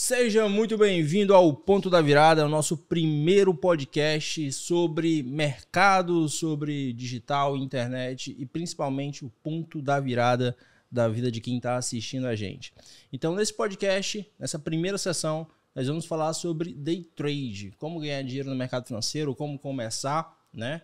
Seja muito bem-vindo ao Ponto da Virada, o nosso primeiro podcast sobre mercado, sobre digital, internet e principalmente o ponto da virada da vida de quem está assistindo a gente. Então, nesse podcast, nessa primeira sessão, nós vamos falar sobre day trade, como ganhar dinheiro no mercado financeiro, como começar, né?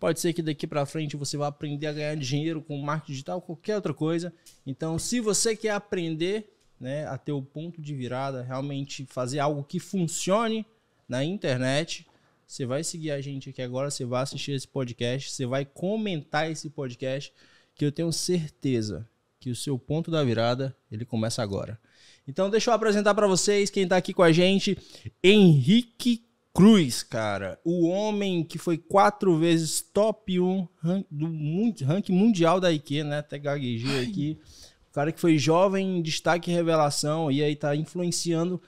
Pode ser que daqui para frente você vá aprender a ganhar dinheiro com marketing digital, qualquer outra coisa. Então, se você quer aprender, né, a ter o ponto de virada, realmente fazer algo que funcione na internet, você vai seguir a gente aqui agora, você vai assistir esse podcast, você vai comentar esse podcast, que eu tenho certeza que o seu ponto da virada, ele começa agora. Então deixa eu apresentar para vocês quem está aqui com a gente, Henrique Cruz, cara, o homem que foi quatro vezes top 1 do ranking mundial da IQ, né? Até gaguejei aqui. Ai cara que foi jovem, destaque e revelação, e aí tá influenciando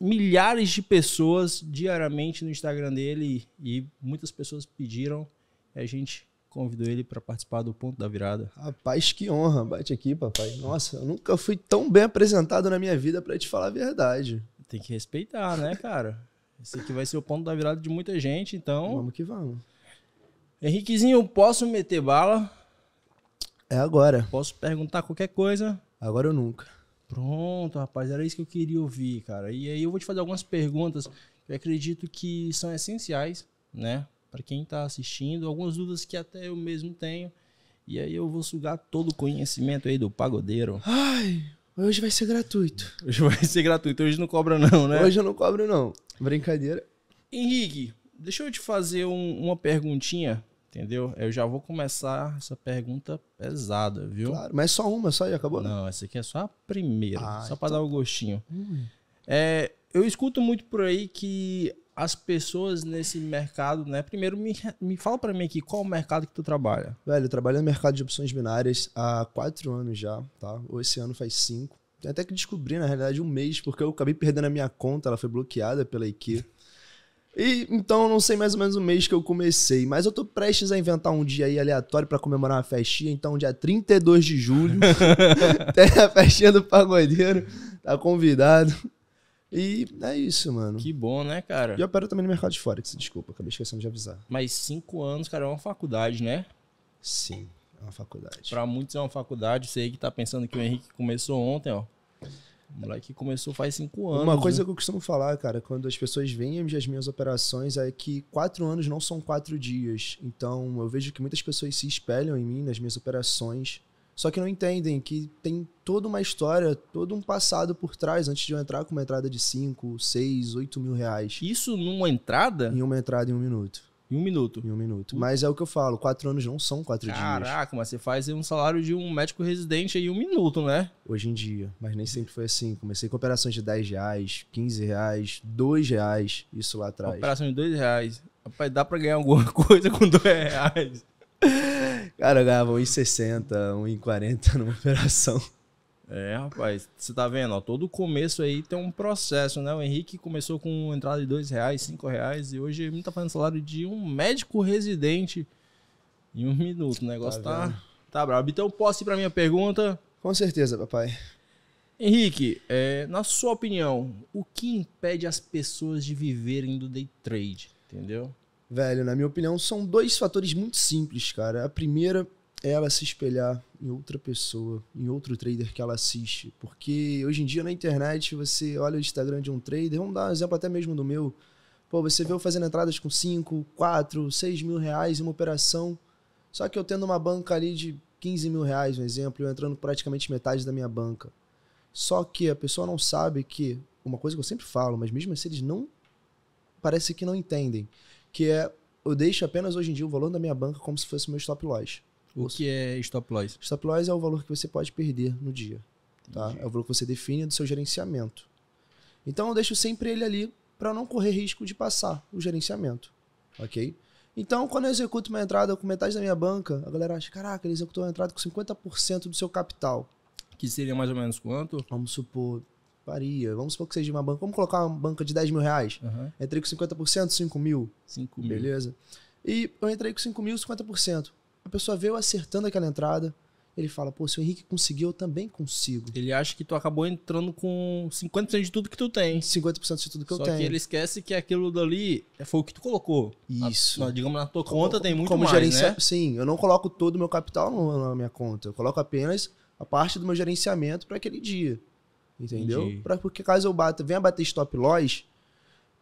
milhares de pessoas diariamente no Instagram dele e, e muitas pessoas pediram e a gente convidou ele para participar do Ponto da Virada. Rapaz, que honra, bate aqui, papai. Nossa, eu nunca fui tão bem apresentado na minha vida para te falar a verdade. Tem que respeitar, né, cara? Esse aqui vai ser o ponto da virada de muita gente, então. Vamos que vamos. Henriquezinho, posso meter bala? É agora. Posso perguntar qualquer coisa? Agora ou nunca. Pronto, rapaz, era isso que eu queria ouvir, cara. E aí eu vou te fazer algumas perguntas que eu acredito que são essenciais, né? Para quem está assistindo, algumas dúvidas que até eu mesmo tenho. E aí eu vou sugar todo o conhecimento aí do pagodeiro. Ai, hoje vai ser gratuito. Hoje vai ser gratuito, hoje não cobra não, né? Hoje eu não cobro não. Brincadeira. Henrique, deixa eu te fazer um, uma perguntinha Entendeu? Eu já vou começar essa pergunta pesada, viu? Claro, mas é só uma só e acabou? Não, essa aqui é só a primeira, ah, só então... para dar o um gostinho. Hum. É, eu escuto muito por aí que as pessoas nesse mercado, né? Primeiro, me, me fala para mim aqui, qual o mercado que tu trabalha? Velho, eu trabalho no mercado de opções binárias há quatro anos já, tá? Ou esse ano faz cinco. Tem até que descobrir, na realidade, um mês, porque eu acabei perdendo a minha conta, ela foi bloqueada pela IQ. E então não sei mais ou menos o mês que eu comecei, mas eu tô prestes a inventar um dia aí aleatório para comemorar uma festinha, então dia 32 de julho tem a festinha do pagodeiro, tá convidado. E é isso, mano. Que bom, né, cara? E eu opero também no mercado de Forex, desculpa, acabei esquecendo de avisar. Mas cinco anos, cara, é uma faculdade, né? Sim, é uma faculdade. Para muitos é uma faculdade. Você aí que tá pensando que o Henrique começou ontem, ó. O moleque começou faz cinco anos. Uma coisa né? que eu costumo falar, cara, quando as pessoas veem as minhas operações é que quatro anos não são quatro dias. Então eu vejo que muitas pessoas se espelham em mim, nas minhas operações. Só que não entendem que tem toda uma história, todo um passado por trás antes de eu entrar com uma entrada de cinco, seis, oito mil reais. Isso numa entrada? Em uma entrada em um minuto. Em um minuto. Em um minuto. Uhum. Mas é o que eu falo, quatro anos não são quatro Caraca, dias. Caraca, mas você faz um salário de um médico residente em um minuto, né? Hoje em dia, mas nem sempre foi assim. Comecei com operações de 10 reais, 15 reais, 2 reais, isso lá atrás. Operação de 2 reais. Rapaz, dá pra ganhar alguma coisa com 2 reais. Cara, eu ganhava 1,60, 1,40 numa operação. É, rapaz, você tá vendo, ó, todo começo aí tem um processo, né? O Henrique começou com entrada de dois reais, cinco reais, e hoje ele tá fazendo salário de um médico residente em um minuto. O negócio tá, tá, tá brabo. Então, posso ir pra minha pergunta? Com certeza, papai. Henrique, é, na sua opinião, o que impede as pessoas de viverem do day trade, entendeu? Velho, na minha opinião, são dois fatores muito simples, cara. A primeira é ela se espelhar em outra pessoa, em outro trader que ela assiste. Porque hoje em dia na internet você olha o Instagram de um trader, vamos dar um exemplo até mesmo do meu. Pô, você vê eu fazendo entradas com 5, 4, 6 mil reais em uma operação. Só que eu tendo uma banca ali de 15 mil reais, um exemplo, eu entrando praticamente metade da minha banca. Só que a pessoa não sabe que, uma coisa que eu sempre falo, mas mesmo assim eles não. Parece que não entendem. Que é, eu deixo apenas hoje em dia o valor da minha banca como se fosse meu stop loss. O que é stop loss? Stop loss é o valor que você pode perder no dia. Tá? É o valor que você define do seu gerenciamento. Então eu deixo sempre ele ali para não correr risco de passar o gerenciamento. Ok? Então, quando eu executo uma entrada com metade da minha banca, a galera acha: caraca, ele executou uma entrada com 50% do seu capital. Que seria mais ou menos quanto? Vamos supor, varia. Vamos supor que seja uma banca. Vamos colocar uma banca de 10 mil reais. Uhum. Entrei com 50%, 5 mil. 5 mil. Beleza? E eu entrei com 5 mil, 50% a pessoa vê eu acertando aquela entrada, ele fala, pô, se o Henrique conseguiu, eu também consigo. Ele acha que tu acabou entrando com 50% de tudo que tu tem. 50% de tudo que Só eu tenho. Só que ele esquece que aquilo dali foi o que tu colocou. Isso. Na, digamos, na tua conta tem muito como mais, gerencia... né? Sim, eu não coloco todo o meu capital na minha conta. Eu coloco apenas a parte do meu gerenciamento para aquele dia. Entendeu? Pra, porque caso eu bata, venha bater stop loss,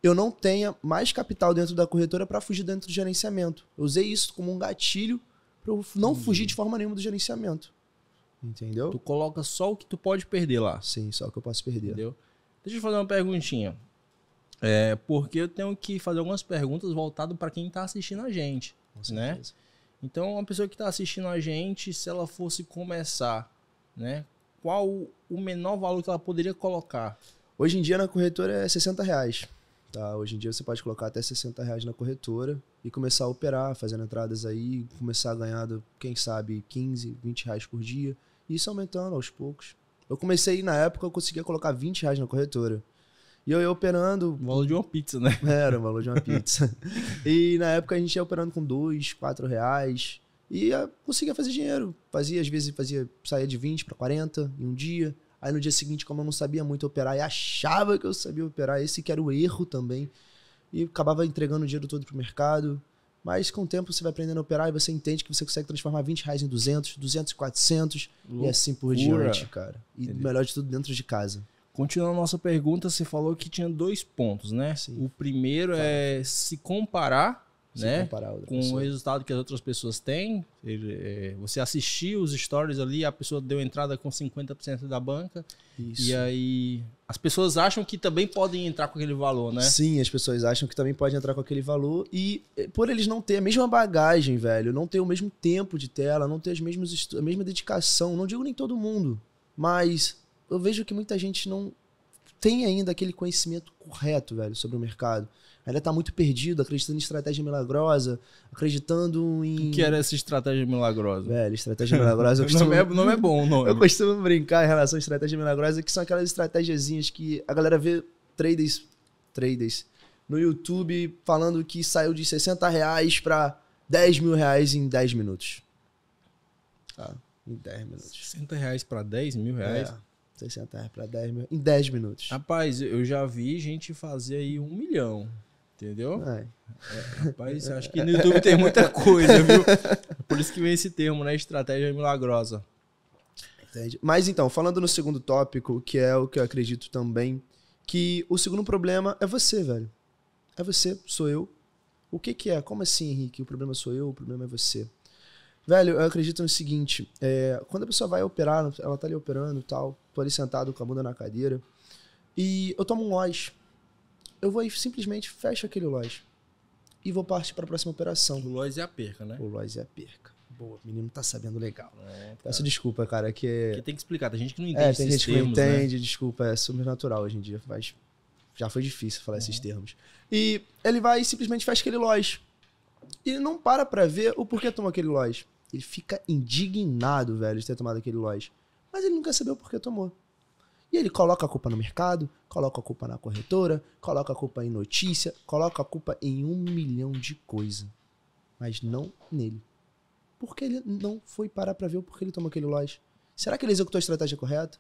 eu não tenha mais capital dentro da corretora para fugir dentro do gerenciamento. Eu usei isso como um gatilho para eu não fugir de forma nenhuma do gerenciamento. Entendeu? Tu coloca só o que tu pode perder lá. Sim, só o que eu posso perder. Entendeu? Deixa eu fazer uma perguntinha. É, porque eu tenho que fazer algumas perguntas voltado para quem está assistindo a gente, Com né? Certeza. Então, uma pessoa que está assistindo a gente, se ela fosse começar, né? Qual o menor valor que ela poderia colocar? Hoje em dia na corretora é 60 reais. Tá? Hoje em dia você pode colocar até 60 reais na corretora e começar a operar, fazendo entradas aí, começar a ganhar, quem sabe, 15, 20 reais por dia. E isso aumentando aos poucos. Eu comecei na época, eu conseguia colocar 20 reais na corretora. E eu ia operando. O valor de uma pizza, né? Era o valor de uma pizza. e na época a gente ia operando com dois, quatro reais. E conseguia fazer dinheiro. Fazia, às vezes, fazia, saía de 20 para 40 em um dia. Aí no dia seguinte, como eu não sabia muito operar e achava que eu sabia operar, esse que era o erro também, e acabava entregando o dinheiro todo pro mercado. Mas com o tempo você vai aprendendo a operar e você entende que você consegue transformar 20 reais em 200, 200 em 400 Loucura. e assim por diante, cara. E Entendi. melhor de tudo dentro de casa. Continuando a nossa pergunta, você falou que tinha dois pontos, né? Sim. O primeiro é se comparar né? com pessoa. o resultado que as outras pessoas têm. É, você assistiu os stories ali, a pessoa deu entrada com 50% da banca. Isso. E aí as pessoas acham que também podem entrar com aquele valor, né? Sim, as pessoas acham que também podem entrar com aquele valor. E é, por eles não ter a mesma bagagem, velho, não ter o mesmo tempo de tela, não ter as mesmas, a mesma dedicação, não digo nem todo mundo, mas eu vejo que muita gente não tem ainda aquele conhecimento correto, velho, sobre o mercado. Ela tá muito perdida, acreditando em estratégia milagrosa, acreditando em. O que era essa estratégia milagrosa? Velho, estratégia milagrosa. Eu costumo... não, é, não é bom, não. Eu costumo brincar em relação à estratégia milagrosa, que são aquelas estratégiazinhas que a galera vê traders, traders no YouTube falando que saiu de 60 reais pra 10 mil reais em 10 minutos. Tá, em 10 minutos. 60 reais pra 10 mil é, reais? É. 60 reais para 10 mil, em 10 minutos. Rapaz, eu já vi gente fazer aí um milhão. Entendeu? É. É, rapaz, acho que no YouTube tem muita coisa, viu? É por isso que vem esse termo, né? Estratégia milagrosa. Entendi. Mas então, falando no segundo tópico, que é o que eu acredito também, que o segundo problema é você, velho. É você, sou eu. O que que é? Como assim, Henrique? O problema sou eu, o problema é você. Velho, eu acredito no seguinte, é, quando a pessoa vai operar, ela tá ali operando e tal, tô ali sentado com a bunda na cadeira, e eu tomo um loja eu vou aí, simplesmente fecho aquele loja e vou partir para a próxima operação. O Lois é a perca, né? O Lois é a perca. Boa, o menino tá sabendo legal. É, Peço desculpa, cara, que... tem que explicar, tem gente que não é, entende É, tem gente que não né? entende, né? desculpa, é super natural hoje em dia, mas já foi difícil falar uhum. esses termos. E ele vai e simplesmente fecha aquele Lois. E ele não para pra ver o porquê tomou aquele Lois. Ele fica indignado, velho, de ter tomado aquele Lois. Mas ele não quer saber o porquê tomou. E ele coloca a culpa no mercado, coloca a culpa na corretora, coloca a culpa em notícia, coloca a culpa em um milhão de coisas. Mas não nele. Porque ele não foi parar para ver o porquê ele tomou aquele lote. Será que ele executou a estratégia correta?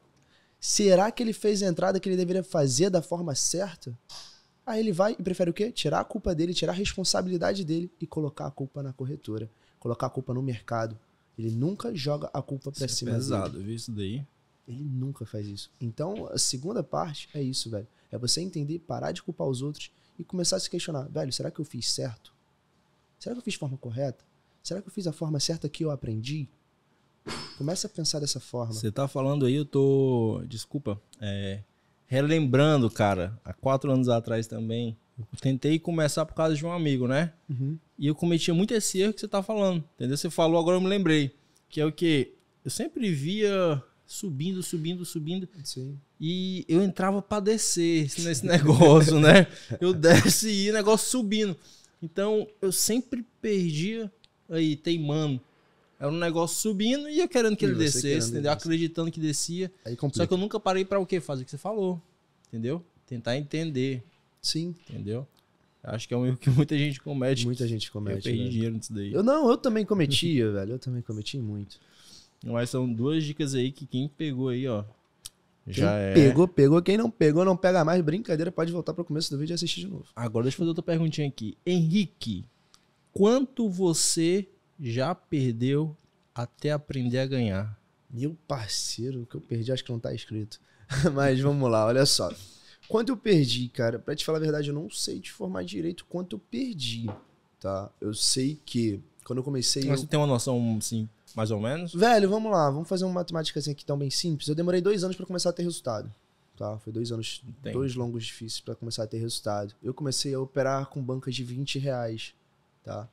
Será que ele fez a entrada que ele deveria fazer da forma certa? Aí ele vai e prefere o quê? Tirar a culpa dele, tirar a responsabilidade dele e colocar a culpa na corretora, colocar a culpa no mercado. Ele nunca joga a culpa para é cima é pesado, dele. pesado, viu isso daí? Ele nunca faz isso. Então, a segunda parte é isso, velho. É você entender, parar de culpar os outros e começar a se questionar, velho, será que eu fiz certo? Será que eu fiz de forma correta? Será que eu fiz a forma certa que eu aprendi? Começa a pensar dessa forma. Você tá falando aí, eu tô. Desculpa. É... Relembrando, cara, há quatro anos atrás também, eu tentei começar por causa de um amigo, né? Uhum. E eu cometi muito esse erro que você tá falando. Entendeu? Você falou, agora eu me lembrei. Que é o que? Eu sempre via subindo, subindo, subindo. Sim. E eu entrava para descer nesse negócio, né? Eu desce e o negócio subindo. Então eu sempre perdia aí, teimando. Era um negócio subindo e eu querendo que e ele descesse, entendeu? Acreditando que descia. Só que eu nunca parei para o que Fazer o que você falou, entendeu? Tentar entender. Sim. Entendeu? Acho que é um erro que muita gente comete. Muita gente comete. Eu perdi né? dinheiro nisso daí. Eu não, eu também cometia, velho. Eu também cometi muito. Mas são duas dicas aí que quem pegou aí, ó. Já quem é. Pegou, pegou. Quem não pegou, não pega mais. Brincadeira, pode voltar para o começo do vídeo e assistir de novo. Agora deixa eu fazer outra perguntinha aqui. Henrique, quanto você já perdeu até aprender a ganhar? Meu parceiro, o que eu perdi acho que não tá escrito. Mas vamos lá, olha só. Quanto eu perdi, cara? Para te falar a verdade, eu não sei te formar direito quanto eu perdi, tá? Eu sei que quando eu comecei. Mas eu... você tem uma noção, assim, mais ou menos? Velho, vamos lá, vamos fazer uma matemática assim aqui tão bem simples. Eu demorei dois anos para começar a ter resultado. Tá? Foi dois anos, Entendi. dois longos difíceis para começar a ter resultado. Eu comecei a operar com bancas de 20 reais. Tá?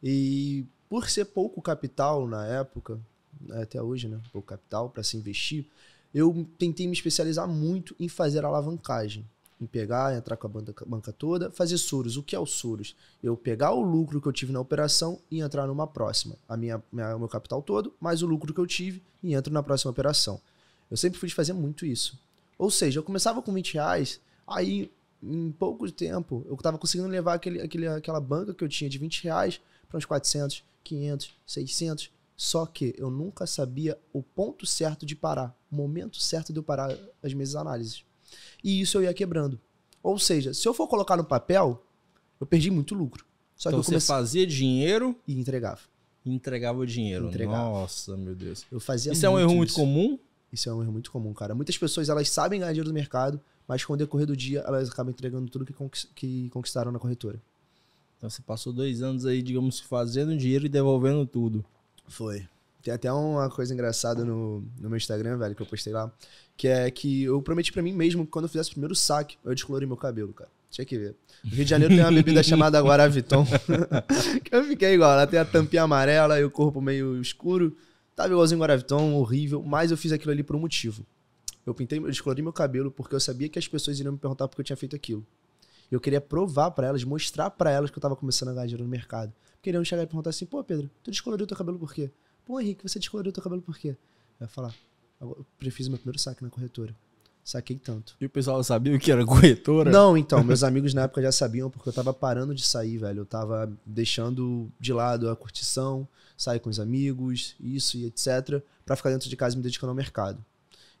E por ser pouco capital na época, né, até hoje, né? Pouco capital para se investir, eu tentei me especializar muito em fazer alavancagem em pegar, entrar com a banca, banca toda, fazer suros. O que é o suros? Eu pegar o lucro que eu tive na operação e entrar numa próxima. A minha, minha meu capital todo, mais o lucro que eu tive e entro na próxima operação. Eu sempre fui de fazer muito isso. Ou seja, eu começava com 20 reais, aí em pouco tempo eu estava conseguindo levar aquele, aquele, aquela banca que eu tinha de 20 reais para uns 400, 500, 600. Só que eu nunca sabia o ponto certo de parar, o momento certo de eu parar as minhas análises. E isso eu ia quebrando. Ou seja, se eu for colocar no papel, eu perdi muito lucro. Só então que eu comecei... você fazia dinheiro e entregava. Entregava o dinheiro. Entregava. Nossa, meu Deus. Eu fazia Isso é um erro isso. muito comum? Isso é um erro muito comum, cara. Muitas pessoas elas sabem ganhar dinheiro do mercado, mas com o decorrer do dia elas acabam entregando tudo que conquistaram na corretora. Então você passou dois anos aí, digamos, fazendo dinheiro e devolvendo tudo. Foi. Tem até uma coisa engraçada no, no meu Instagram, velho, que eu postei lá. Que é que eu prometi para mim mesmo que quando eu fizesse o primeiro saque, eu descolori meu cabelo, cara. Tinha que ver. No Rio de Janeiro tem uma bebida chamada Guaraviton. que eu fiquei igual. Ela tem a tampinha amarela e o corpo meio escuro. Tava igualzinho Guaraviton, horrível. Mas eu fiz aquilo ali por um motivo. Eu pintei, eu descolori meu cabelo porque eu sabia que as pessoas iriam me perguntar por que eu tinha feito aquilo. Eu queria provar para elas, mostrar para elas que eu tava começando a ganhar dinheiro no mercado. queriam chegar e perguntar assim, pô, Pedro, tu descoloriu teu cabelo por quê? Pô, Henrique, você descoloriu teu cabelo por quê? Eu ia falar, eu fiz meu primeiro saque na corretora. Saquei tanto. E o pessoal sabia o que era corretora? Não, então. Meus amigos na época já sabiam, porque eu tava parando de sair, velho. Eu tava deixando de lado a curtição, sair com os amigos, isso e etc. para ficar dentro de casa e me dedicando ao mercado.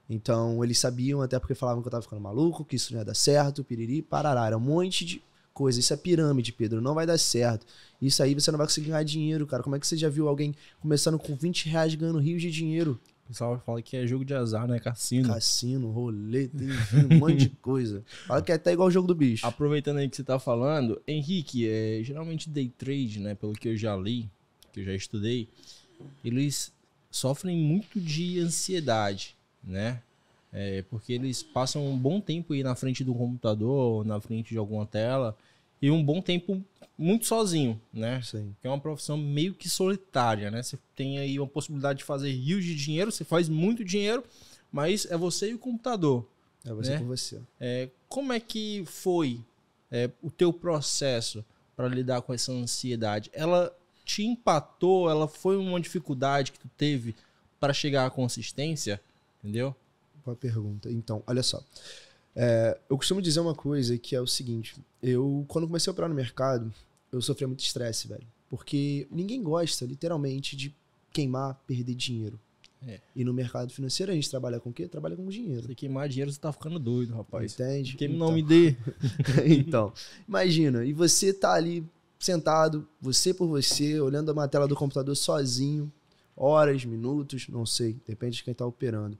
Então, eles sabiam, até porque falavam que eu tava ficando maluco, que isso não ia dar certo, piriri, parará. Era um monte de coisa. Isso é pirâmide, Pedro. Não vai dar certo. Isso aí você não vai conseguir ganhar dinheiro, cara. Como é que você já viu alguém começando com 20 reais ganhando rios de dinheiro? O pessoal fala que é jogo de azar, né? Cassino. Cassino, roleta tem um monte de coisa. Fala que é até igual o jogo do bicho. Aproveitando aí que você tá falando, Henrique, é, geralmente day trade, né? Pelo que eu já li, que eu já estudei, eles sofrem muito de ansiedade, né? É, porque eles passam um bom tempo aí na frente do computador, na frente de alguma tela, e um bom tempo muito sozinho, né? Sim. Que é uma profissão meio que solitária, né? Você tem aí uma possibilidade de fazer rios de dinheiro, você faz muito dinheiro, mas é você e o computador. É você né? com você. É, como é que foi é, o teu processo para lidar com essa ansiedade? Ela te empatou? Ela foi uma dificuldade que tu teve para chegar à consistência? Entendeu? com a pergunta. Então, olha só. É, eu costumo dizer uma coisa que é o seguinte: eu, quando comecei a operar no mercado, eu sofria muito estresse, velho. Porque ninguém gosta, literalmente, de queimar, perder dinheiro. É. E no mercado financeiro a gente trabalha com o quê? Trabalha com dinheiro. Se queimar dinheiro, você tá ficando doido, rapaz. Entende? quem então. não me dê. então, imagina, e você tá ali sentado, você por você, olhando a tela do computador sozinho, horas, minutos, não sei, depende de quem tá operando.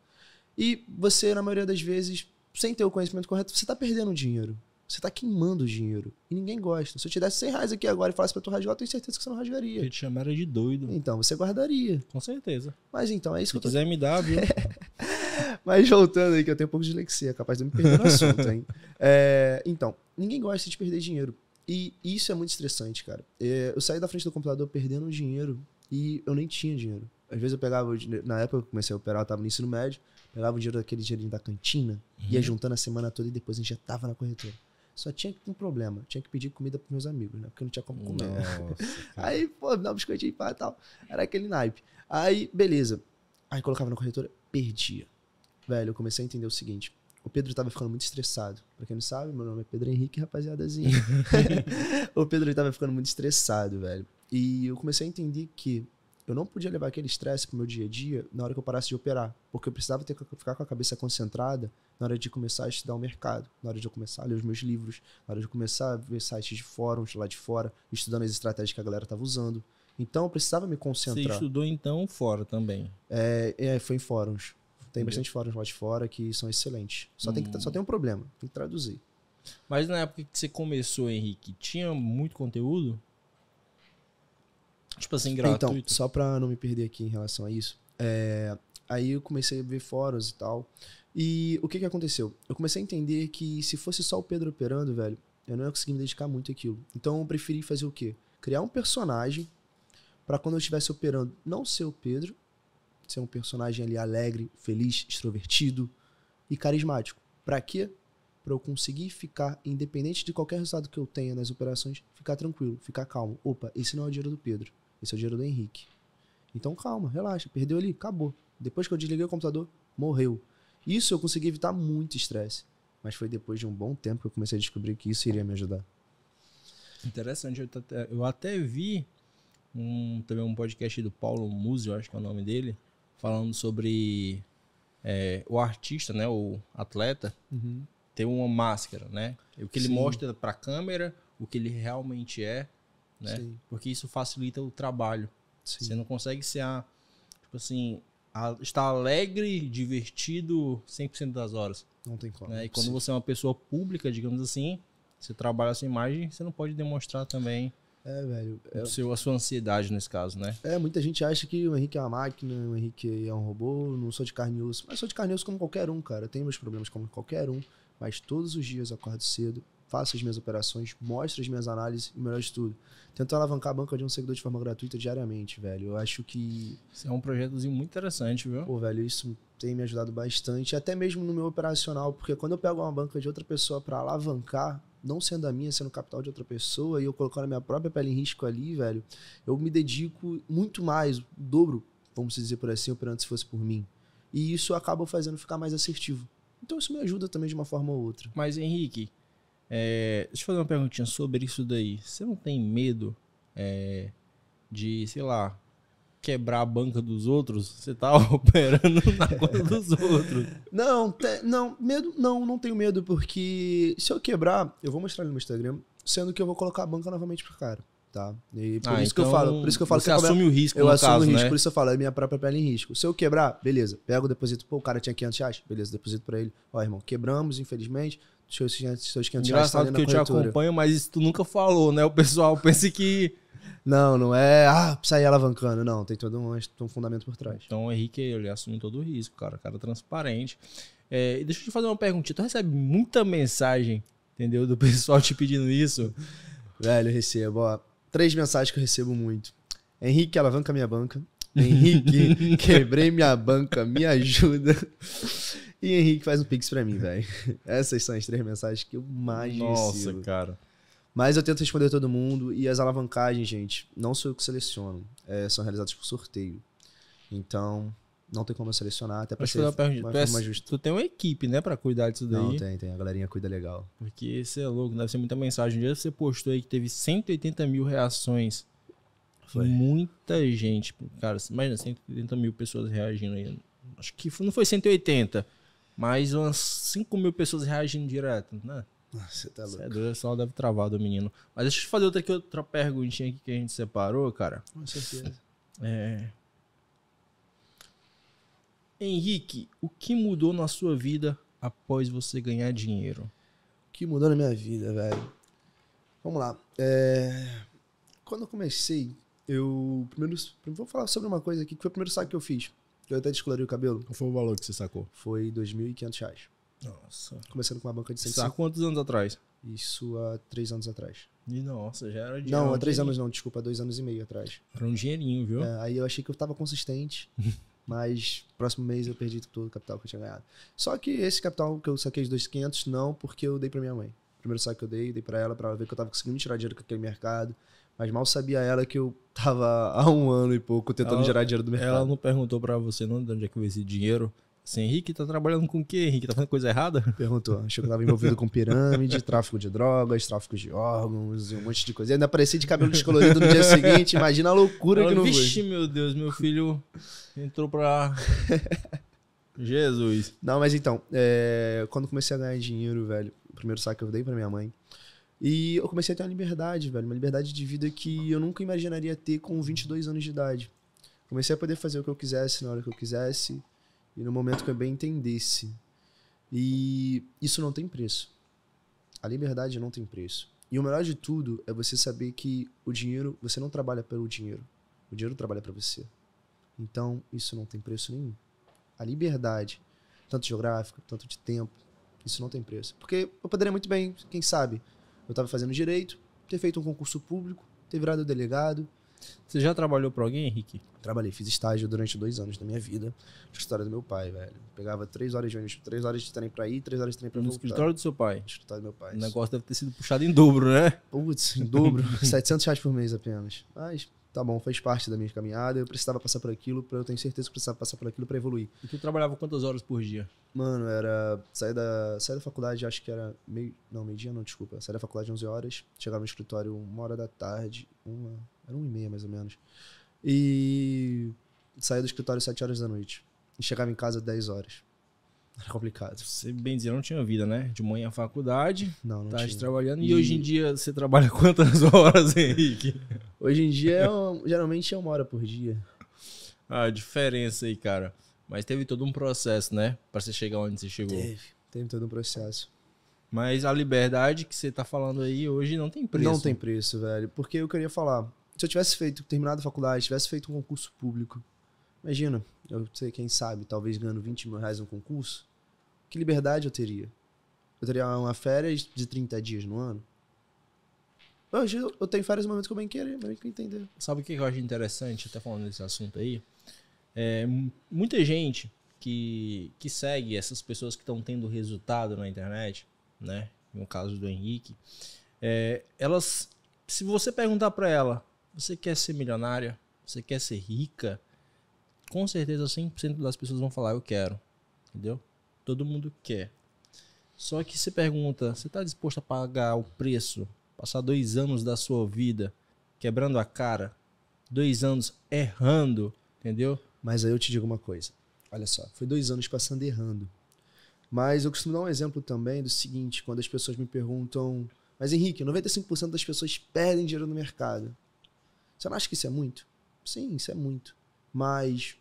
E você, na maioria das vezes, sem ter o conhecimento correto, você está perdendo dinheiro. Você está queimando dinheiro. E ninguém gosta. Se eu te desse 100 reais aqui agora e falasse para tu rasgar, eu tenho certeza que você não rasgaria. Eu te chamaria de doido. Então, você guardaria. Com certeza. Mas então, é isso Se que eu tô... quiser me dar, viu? Mas voltando aí, que eu tenho um pouco de lexia, capaz de eu me perder no assunto, hein? É, então, ninguém gosta de perder dinheiro. E isso é muito estressante, cara. É, eu saí da frente do computador perdendo dinheiro e eu nem tinha dinheiro. Às vezes eu pegava, na época que eu comecei a operar, eu tava no ensino médio, Pegava o dinheiro daquele dinheirinho da cantina, uhum. ia juntando a semana toda e depois injetava na corretora. Só tinha que ter um problema. Tinha que pedir comida pros meus amigos, né? Porque não tinha como comer. Nossa, aí, pô, me dá um biscoitinho pá, e tal. Era aquele naipe. Aí, beleza. Aí colocava na corretora, perdia. Velho, eu comecei a entender o seguinte. O Pedro tava ficando muito estressado. Pra quem não sabe, meu nome é Pedro Henrique, rapaziadazinha. o Pedro tava ficando muito estressado, velho. E eu comecei a entender que eu não podia levar aquele estresse pro meu dia a dia na hora que eu parasse de operar, porque eu precisava ter que ficar com a cabeça concentrada na hora de começar a estudar o mercado, na hora de eu começar a ler os meus livros, na hora de eu começar a ver sites de fóruns lá de fora, estudando as estratégias que a galera estava usando. Então eu precisava me concentrar. Você estudou então fora também? É, é foi em fóruns. Tem bastante fóruns lá de fora que são excelentes. Só, hum. tem que, hum. só tem um problema, tem que traduzir. Mas na época que você começou, Henrique, tinha muito conteúdo? tipo assim, então, gratuito. Então, só para não me perder aqui em relação a isso, é, aí eu comecei a ver fóruns e tal. E o que, que aconteceu? Eu comecei a entender que se fosse só o Pedro operando, velho, eu não ia conseguir me dedicar muito àquilo. Então eu preferi fazer o quê? Criar um personagem para quando eu estivesse operando, não ser o Pedro, ser um personagem ali alegre, feliz, extrovertido e carismático. Para quê? Para eu conseguir ficar, independente de qualquer resultado que eu tenha nas operações, ficar tranquilo, ficar calmo. Opa, esse não é o dinheiro do Pedro. Esse é o dinheiro do Henrique. Então calma, relaxa, perdeu ali, acabou. Depois que eu desliguei o computador, morreu. Isso eu consegui evitar muito estresse. Mas foi depois de um bom tempo que eu comecei a descobrir que isso iria me ajudar. Interessante. Eu até, eu até vi um, também um podcast do Paulo Musi, eu acho que é o nome dele, falando sobre é, o artista, né, o atleta, uhum. ter uma máscara, né? O que ele Sim. mostra para a câmera, o que ele realmente é né? Sim. Porque isso facilita o trabalho. Sim. Você não consegue ser a, tipo assim, a, estar alegre, divertido 100% das horas. Não tem como. Né? E quando Sim. você é uma pessoa pública, digamos assim, você trabalha sua imagem, você não pode demonstrar também. É, velho. É... O seu, a sua ansiedade nesse caso, né? É, muita gente acha que o Henrique é uma máquina, o Henrique é um robô, não sou de carne e osso. Mas sou de carne e osso como qualquer um, cara. Eu tenho meus problemas como qualquer um. Mas todos os dias eu acordo cedo, faço as minhas operações, mostro as minhas análises e, melhor de tudo, tento alavancar a banca de um seguidor de forma gratuita diariamente, velho. Eu acho que. Isso é um projetozinho muito interessante, viu? Pô, velho, isso tem me ajudado bastante, até mesmo no meu operacional, porque quando eu pego uma banca de outra pessoa para alavancar, não sendo a minha, sendo capital de outra pessoa, e eu colocando a minha própria pele em risco ali, velho, eu me dedico muito mais, dobro, vamos dizer por assim, operando se fosse por mim. E isso acaba fazendo ficar mais assertivo. Então isso me ajuda também de uma forma ou outra. Mas Henrique, é, deixa eu fazer uma perguntinha sobre isso daí. Você não tem medo é, de, sei lá, quebrar a banca dos outros? Você tá operando na conta dos outros. Não, te, não, medo, não, não tenho medo, porque se eu quebrar, eu vou mostrar no meu Instagram, sendo que eu vou colocar a banca novamente pro cara. Tá? E por ah, isso então que eu falo, então por isso que eu falo você que é assume o risco, eu assumo caso, o risco, né? por isso eu falo, é minha própria pele em risco. Se eu quebrar, beleza, pego o depósito, pô, o cara tinha 500 reais, beleza, deposito para ele. Ó, irmão, quebramos, infelizmente, seus 500, seus 500 reais. que eu corretora. te acompanho, mas tu nunca falou, né? O pessoal pensa que. Não, não é, ah, sair alavancando. Não, tem todo um, um fundamento por trás. Então o Henrique, ele assume todo o risco, cara. Cara é transparente. É, deixa eu te fazer uma perguntinha. Tu recebe muita mensagem, entendeu? Do pessoal te pedindo isso. Velho, eu recebo, ó. Três mensagens que eu recebo muito. Henrique, alavanca minha banca. Henrique, quebrei minha banca, me ajuda. E Henrique faz um pix pra mim, velho. Essas são as três mensagens que eu mais Nossa, recebo. cara. Mas eu tento responder todo mundo e as alavancagens, gente, não sou eu que seleciono. É, são realizadas por sorteio. Então, não tem como eu selecionar, até pra ser uma é forma Tu tem uma equipe, né, pra cuidar disso daí. Não, tem, tem. A galerinha cuida legal. Porque você é louco, deve ser muita mensagem. Um dia você postou aí que teve 180 mil reações foi. Muita gente, tipo, cara, imagina 180 mil pessoas reagindo aí. Acho que não foi 180, mas umas 5 mil pessoas reagindo direto, né? Ah, você tá louco. Cê é doido, só deve travar do menino. Mas deixa eu te fazer outra, aqui, outra perguntinha aqui que a gente separou, cara. Com certeza. É... Henrique, o que mudou na sua vida após você ganhar dinheiro? O que mudou na minha vida, velho? Vamos lá. É... Quando eu comecei eu. Primeiro. Vou falar sobre uma coisa aqui que foi o primeiro saco que eu fiz. Eu até descolori o cabelo. Qual foi o valor que você sacou? Foi R$ 2.500. Nossa. Começando com uma banca de 150. há quantos anos atrás? Isso há três anos atrás. E nossa, já era de. Não, há três anos não, desculpa, há dois anos e meio atrás. Era um dinheirinho, viu? É, aí eu achei que eu tava consistente, mas próximo mês eu perdi todo o capital que eu tinha ganhado. Só que esse capital que eu saquei de 2,500, não, porque eu dei pra minha mãe. Primeiro saque que eu dei, dei pra ela, pra ela ver que eu tava conseguindo tirar dinheiro com aquele mercado, mas mal sabia ela que eu tava há um ano e pouco tentando ela, gerar dinheiro do mercado. Ela não perguntou para você não de onde é que veio esse dinheiro? Assim, Henrique, tá trabalhando com o quê? Henrique, tá fazendo coisa errada? Perguntou. Achou que eu tava envolvido com pirâmide, tráfico de drogas, tráfico de órgãos, um monte de coisa. E ainda apareci de cabelo descolorido no dia seguinte. Imagina a loucura ela, que não Vixe, foi. Vixe, meu Deus, meu filho entrou pra... Jesus. Não, mas então, é... quando comecei a ganhar dinheiro, velho, o primeiro saque que eu dei pra minha mãe e eu comecei a ter uma liberdade, velho, uma liberdade de vida que eu nunca imaginaria ter com 22 anos de idade. Comecei a poder fazer o que eu quisesse na hora que eu quisesse e no momento que eu bem entendesse. E isso não tem preço. A liberdade não tem preço. E o melhor de tudo é você saber que o dinheiro, você não trabalha pelo dinheiro. O dinheiro trabalha para você. Então, isso não tem preço nenhum. A liberdade, tanto geográfica, tanto de tempo, isso não tem preço. Porque eu poderia muito bem, quem sabe, eu estava fazendo direito, ter feito um concurso público, ter virado delegado. Você já trabalhou para alguém, Henrique? Trabalhei, fiz estágio durante dois anos da minha vida no do meu pai, velho. Pegava três horas de ônibus, três horas de trem para ir, três horas de trem para voltar. No escritório do seu pai? No escritório do meu pai. O negócio deve ter sido puxado em dobro, né? Putz, em dobro. 700 reais por mês apenas. Mas tá bom, faz parte da minha caminhada, eu precisava passar por aquilo, pra, eu tenho certeza que precisava passar por aquilo para evoluir. E tu trabalhava quantas horas por dia? Mano, era. sair da, da faculdade, acho que era meio. Não, meio-dia não, desculpa. Saí da faculdade 11 horas, chegava no escritório uma hora da tarde, uma. Era uma e meia mais ou menos. E. Saí do escritório 7 horas da noite. E chegava em casa 10 horas. Era é complicado. Você bem dizer, não tinha vida, né? De manhã faculdade, não, não tarde tinha. trabalhando. E... e... hoje em dia você trabalha quantas horas, Henrique? Hoje em dia, é um, geralmente é uma hora por dia. A diferença aí, cara. Mas teve todo um processo, né? Pra você chegar onde você chegou. Teve, teve todo um processo. Mas a liberdade que você tá falando aí hoje não tem preço. Não tem preço, velho. Porque eu queria falar, se eu tivesse feito, terminado a faculdade, tivesse feito um concurso público, Imagina, eu sei, quem sabe, talvez ganhando 20 mil reais no concurso, que liberdade eu teria? Eu teria uma férias de 30 dias no ano? Hoje eu tenho no momentos que eu bem querer, bem que entender. Sabe o que eu acho interessante, até falando desse assunto aí? É, muita gente que, que segue essas pessoas que estão tendo resultado na internet, né? No caso do Henrique, é, elas, se você perguntar para ela, você quer ser milionária? Você quer ser rica? com certeza 100% das pessoas vão falar eu quero, entendeu? Todo mundo quer. Só que você pergunta, você está disposto a pagar o preço, passar dois anos da sua vida quebrando a cara, dois anos errando, entendeu? Mas aí eu te digo uma coisa, olha só, foi dois anos passando errando. Mas eu costumo dar um exemplo também do seguinte, quando as pessoas me perguntam, mas Henrique, 95% das pessoas perdem dinheiro no mercado. Você não acha que isso é muito? Sim, isso é muito. Mas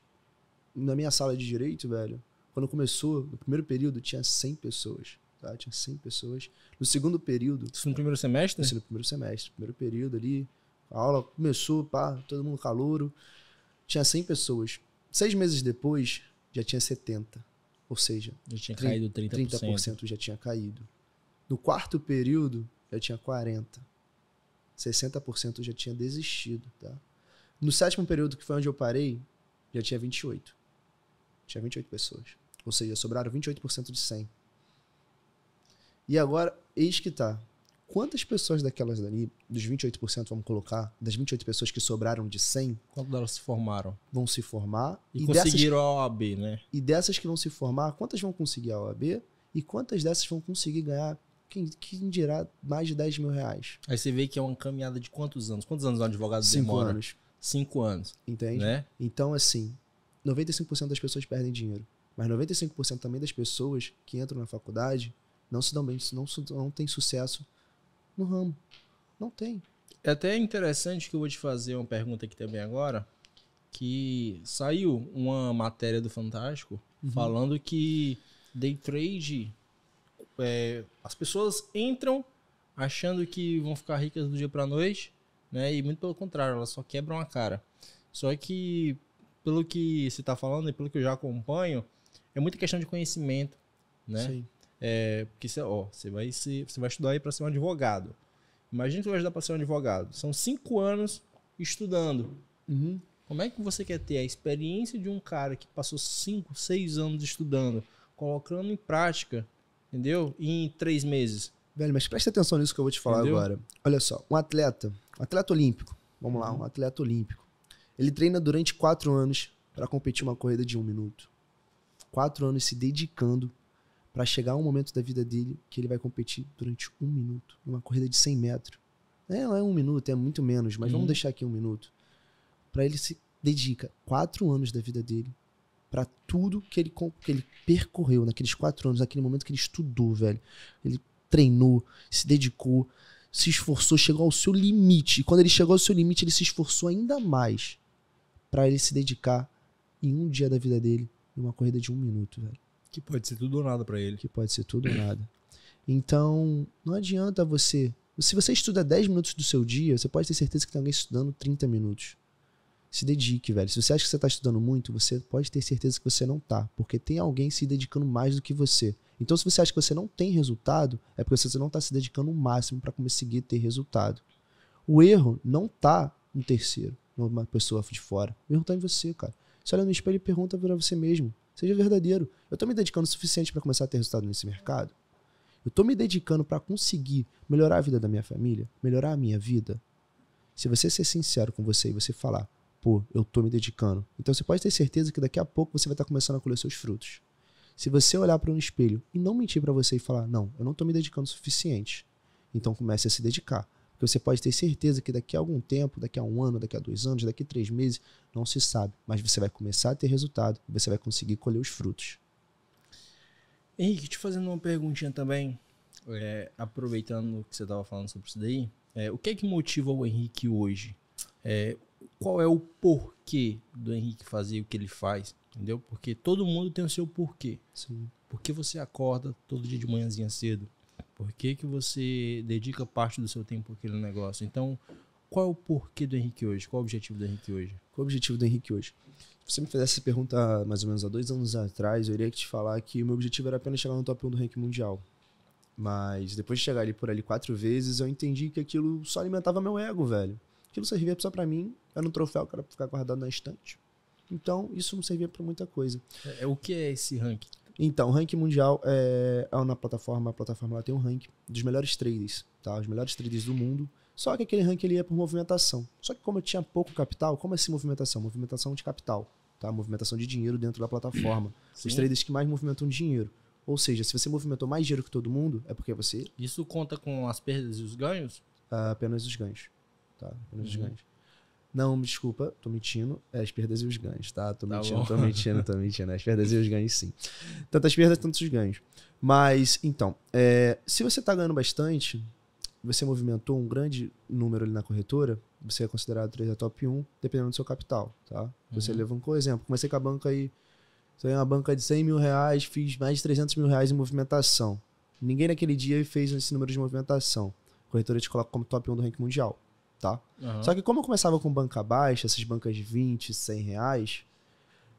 na minha sala de direito, velho, quando começou, no primeiro período tinha 100 pessoas. Tá? Tinha 100 pessoas. No segundo período. Isso no primeiro semestre? Isso no primeiro semestre. Primeiro período ali. A aula começou, pá, todo mundo calouro. Tinha 100 pessoas. Seis meses depois, já tinha 70. Ou seja, já tinha 30, caído 30%. 30% já tinha caído. No quarto período, já tinha 40%. 60% já tinha desistido, tá? No sétimo período, que foi onde eu parei, já tinha 28. Tinha 28 pessoas. Ou seja, sobraram 28% de 100. E agora, eis que tá. Quantas pessoas daquelas dali, dos 28%, vamos colocar, das 28 pessoas que sobraram de 100... Quantas delas se formaram? Vão se formar. E, e conseguiram dessas, a OAB, né? E dessas que vão se formar, quantas vão conseguir a OAB? E quantas dessas vão conseguir ganhar, quem, quem dirá, mais de 10 mil reais? Aí você vê que é uma caminhada de quantos anos? Quantos anos um advogado Cinco demora? Cinco anos cinco anos. Entende? Né? Então, assim, 95% das pessoas perdem dinheiro. Mas 95% também das pessoas que entram na faculdade não se dão bem, não, não tem sucesso no ramo. Não tem. É até interessante que eu vou te fazer uma pergunta aqui também agora, que saiu uma matéria do Fantástico uhum. falando que day trade, é, as pessoas entram achando que vão ficar ricas do dia para noite, né? E muito pelo contrário, elas só quebram a cara. Só que, pelo que você está falando e pelo que eu já acompanho, é muita questão de conhecimento, né? Sim. É, porque você, ó, você vai, se, você vai estudar aí para ser um advogado. Imagina que você vai estudar para ser um advogado. São cinco anos estudando. Uhum. Como é que você quer ter a experiência de um cara que passou cinco, seis anos estudando, colocando em prática, entendeu? Em três meses? Velho, mas presta atenção nisso que eu vou te falar Entendeu? agora. Olha só, um atleta, atleta olímpico, vamos lá, um uhum. atleta olímpico. Ele treina durante quatro anos para competir uma corrida de um minuto. Quatro anos se dedicando para chegar um momento da vida dele que ele vai competir durante um minuto, numa corrida de 100 metros. É, não é um minuto, é muito menos, mas uhum. vamos deixar aqui um minuto. Para ele se dedica quatro anos da vida dele para tudo que ele, que ele percorreu naqueles quatro anos, naquele momento que ele estudou, velho. Ele treinou, se dedicou, se esforçou, chegou ao seu limite. E quando ele chegou ao seu limite, ele se esforçou ainda mais para ele se dedicar em um dia da vida dele, numa corrida de um minuto, velho. Que pode ser tudo ou nada para ele. Que pode ser tudo ou nada. Então, não adianta você. Se você estuda 10 minutos do seu dia, você pode ter certeza que tem alguém estudando 30 minutos. Se dedique, velho. Se você acha que você está estudando muito, você pode ter certeza que você não tá. Porque tem alguém se dedicando mais do que você. Então, se você acha que você não tem resultado, é porque você não está se dedicando o máximo para conseguir ter resultado. O erro não está no terceiro, numa pessoa de fora. O erro está em você, cara. Você olha no espelho e pergunta para você mesmo. Seja verdadeiro. Eu estou me dedicando o suficiente para começar a ter resultado nesse mercado? Eu estou me dedicando para conseguir melhorar a vida da minha família? Melhorar a minha vida? Se você ser sincero com você e você falar, pô, eu estou me dedicando. Então você pode ter certeza que daqui a pouco você vai estar tá começando a colher seus frutos. Se você olhar para um espelho e não mentir para você e falar, não, eu não estou me dedicando o suficiente, então comece a se dedicar. Porque você pode ter certeza que daqui a algum tempo, daqui a um ano, daqui a dois anos, daqui a três meses, não se sabe. Mas você vai começar a ter resultado e você vai conseguir colher os frutos. Henrique, te fazendo uma perguntinha também, é, aproveitando que você estava falando sobre isso daí, é, o que é que motiva o Henrique hoje? É, qual é o porquê do Henrique fazer o que ele faz? Entendeu? Porque todo mundo tem o seu porquê. Por que você acorda todo dia de manhãzinha cedo? Por que, que você dedica parte do seu tempo àquele negócio? Então, qual é o porquê do Henrique hoje? Qual é o objetivo do Henrique hoje? Qual é o objetivo do Henrique hoje? Se você me fizesse essa pergunta mais ou menos há dois anos atrás, eu iria te falar que o meu objetivo era apenas chegar no top 1 do ranking mundial. Mas depois de chegar ali por ali quatro vezes, eu entendi que aquilo só alimentava meu ego, velho. Aquilo servia só para mim, era um troféu que era pra ficar guardado na estante. Então, isso não servia para muita coisa. É, é, o que é esse ranking? Então, o ranking mundial é, é na plataforma, a plataforma lá tem um ranking dos melhores traders, tá? Os melhores traders do mundo. Só que aquele ranking ele ia é por movimentação. Só que como eu tinha pouco capital, como é assim movimentação? Movimentação de capital, tá? Movimentação de dinheiro dentro da plataforma. Sim. Os traders que mais movimentam dinheiro. Ou seja, se você movimentou mais dinheiro que todo mundo, é porque você. Isso conta com as perdas e os ganhos? Ah, apenas os ganhos. Tá? Apenas uhum. os ganhos. Não, me desculpa, tô mentindo. É as perdas e os ganhos, tá? Tô tá mentindo, bom. tô mentindo, tô mentindo. É as perdas e os ganhos, sim. Tantas perdas, tantos ganhos. Mas, então, é, se você tá ganhando bastante, você movimentou um grande número ali na corretora, você é considerado 3 a top 1, dependendo do seu capital, tá? Você uhum. um exemplo, comecei com a banca aí, saí uma banca de 100 mil reais, fiz mais de 300 mil reais em movimentação. Ninguém naquele dia fez esse número de movimentação. A corretora te coloca como top 1 do ranking mundial tá? Uhum. Só que como eu começava com banca baixa, essas bancas de 20, 100 reais,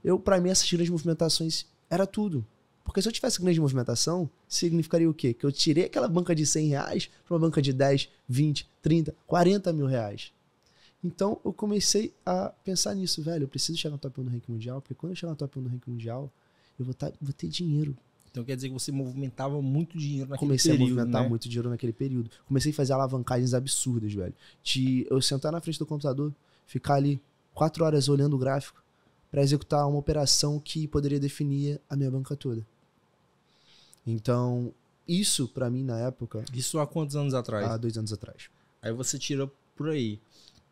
eu, para mim, essas grandes movimentações era tudo. Porque se eu tivesse grande movimentação, significaria o quê? Que eu tirei aquela banca de 100 reais pra uma banca de 10, 20, 30, 40 mil reais. Então eu comecei a pensar nisso, velho. Eu preciso chegar no top 1 no ranking mundial, porque quando eu chegar no top 1 no ranking mundial, eu vou, tá, vou ter dinheiro então quer dizer que você movimentava muito dinheiro naquele Comecei período. Comecei a movimentar né? muito dinheiro naquele período. Comecei a fazer alavancagens absurdas, velho. De eu sentar na frente do computador, ficar ali quatro horas olhando o gráfico para executar uma operação que poderia definir a minha banca toda. Então, isso para mim na época. Isso há quantos anos atrás? Há dois anos atrás. Aí você tira por aí.